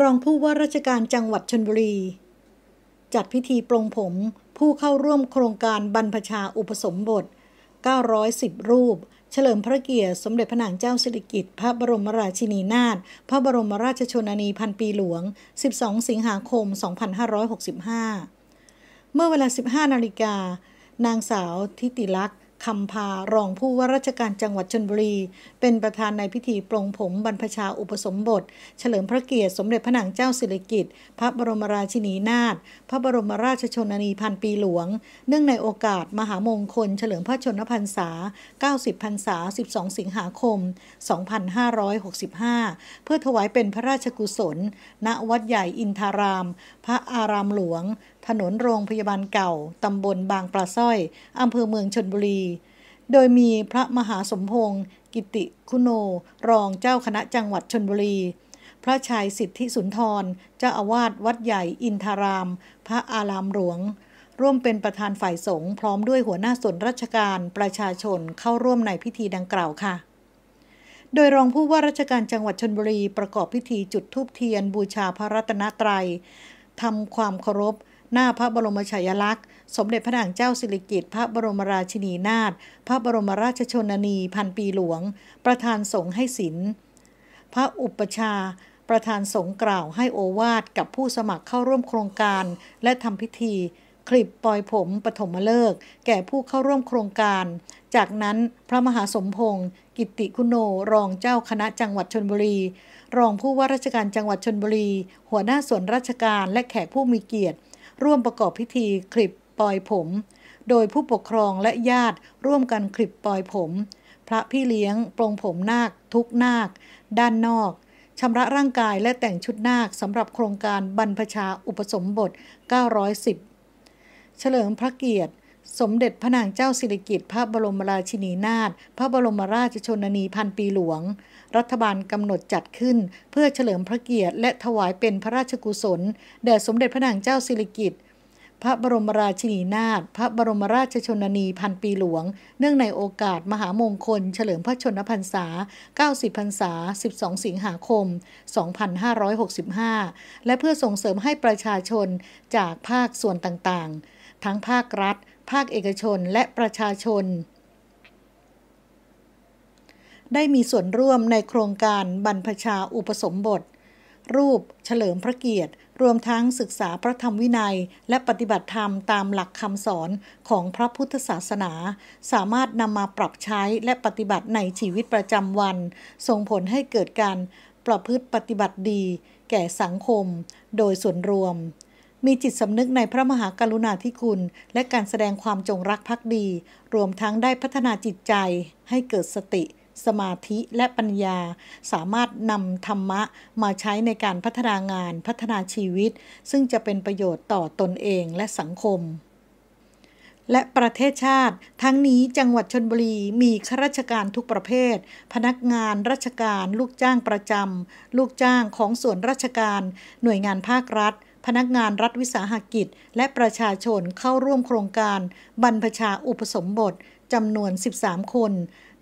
รองผู้ว่าราชการจังหวัดชนบุรี จัดพิธีปลงผมผู้เข้าร่วมโครงการบรรพชาอุปสมบท 910 รูป เฉลิมพระเกียรติ สมเด็จพระนางเจ้าสิริกิติ์พระบรมราชินีนาถพระบรมราชชนนีพันปีหลวง 12 สิงหาคม 2565 เมื่อเวลา 15 นาฬิกา นางสาวทิติลักษณคำพารองผู้ว่าราชการจังหวัดชนบุรี เป็นประธานในพิธีปลงผมบรรพชาอุปสมบท เฉลิมพระเกียรติสมเด็จพระนางเจ้าสิริกิติ์พระบรมราชินีนาถพระบรมราชชนนีพันปีหลวง เนื่องในโอกาสมหามงคล เฉลิมพระชนมพรรษา90พรรษา12 สิงหาคม 2565 เพื่อถวายเป็นพระราชกุศล ณวัดใหญ่อินทาราม พระอารามหลวง ถนนโรงพยาบาลเก่าตำบลบางปลาส้อยอำเภอเมืองชนบุรีโดยมีพระมหาสมพงศ์กิติคุโน รองเจ้าคณะจังหวัดชนบุรี พระชายสิทธิสุนทรเจ้าอาวาสวัดใหญ่อินทาราม พระอารามหลวง ร่วมเป็นประธานฝ่ายสงฆ์พร้อมด้วยหัวหน้าส่วนราชการประชาชนเข้าร่วมในพิธีดังกล่าวค่ะ โดยรองผู้ว่าราชการจังหวัดชนบุรีประกอบพิธีจุดธูปเทียนบูชาพระรัตนตรยัยทำความเคารพหน้าพระบรมฉายาลักษณ์ สมเด็จพระนางเจ้าสิริกิติ์พระบรมราชินีนาถพระบรมราชชนนีพันปีหลวง ประธานสงฆ์ให้ศีลพระอุปชา ประธานสงฆ์กล่าวให้โอวาทกับผู้สมัครเข้าร่วมโครงการและทำพิธี คลิปปล่อยผมปฐมฤกษ์แก่ผู้เข้าร่วมโครงการ จากนั้นพระมหาสมพงศ์กิติคุณโนรองเจ้าคณะจังหวัดชนบุรี รองผู้ว่าราชการจังหวัดชนบุรี หัวหน้าส่วนราชการและแขกผู้มีเกียรติร่วมประกอบพิธี คลิปปล่อยผม โดยผู้ปกครองและญาติร่วมกันคลิปปล่อยผม พระพี่เลี้ยงปรงผมนาค ทุกนาค ด้านนอก ชำระร่างกายและแต่งชุดนาคสำหรับโครงการบรรพชาอุปสมบท 910 เฉลิมพระเกียรติสมเด็จพระนางเจ้าสิริกิติ์พระบรมราชินีนาถ พระบรมราชชนนีพันปีหลวง รัฐบาลกำหนดจัดขึ้น เพื่อเฉลิมพระเกียรติ และถวายเป็นพระราชกุศลแด่สมเด็จพระนางเจ้าสิริกิติ์พระบรมราชินีนาถ พระบรมราชชนนีพันปีหลวง เนื่องในโอกาสมหามงคล เฉลิมพระชนมพรรษา 90พรรษา 12สิงหาคม 2565 และเพื่อส่งเสริมให้ประชาชนจากภาคส่วนต่าง ๆ ทั้งภาครัฐภาคเอกชนและประชาชน ได้มีส่วนร่วมในโครงการบรรพชาอุปสมบท รูปเฉลิมพระเกียรติ รวมทั้งศึกษาพระธรรมวินัย และปฏิบัติธรรมตามหลักคำสอนของพระพุทธศาสนา สามารถนำมาปรับใช้และปฏิบัติในชีวิตประจำวันส่งผลให้เกิดการประพฤติปฏิบัติดี แก่สังคมโดยส่วนรวมมีจิตสำนึกในพระมหากรุณาธิคุณ และการแสดงความจงรักภักดี รวมทั้งได้พัฒนาจิตใจ ให้เกิดสติ สมาธิและปัญญา สามารถนำธรรมะมาใช้ในการพัฒนางานพัฒนาชีวิต ซึ่งจะเป็นประโยชน์ต่อตนเองและสังคม และประเทศชาติ ทั้งนี้จังหวัดชนบุรีมีข้าราชการทุกประเภท พนักงานราชการ ลูกจ้างประจำลูกจ้างของส่วนราชการ หน่วยงานภาครัฐพนักงานรัฐวิสาหกิจ และประชาชนเข้าร่วมโครงการ บรรพชาอุปสมบทจำนวน 13 คน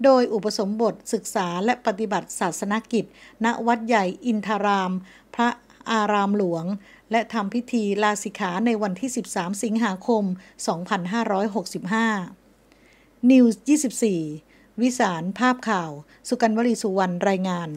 โดยอุปสมบทศึกษาและปฏิบัติศาสนกิจณวัดใหญ่อินทาราม พระอารามหลวง และทำพิธีลาสิกขาในวันที่ 13 สิงหาคม 2565 News 24 วิสารภาพข่าว สุกันวลีสุวรรณ รายงาน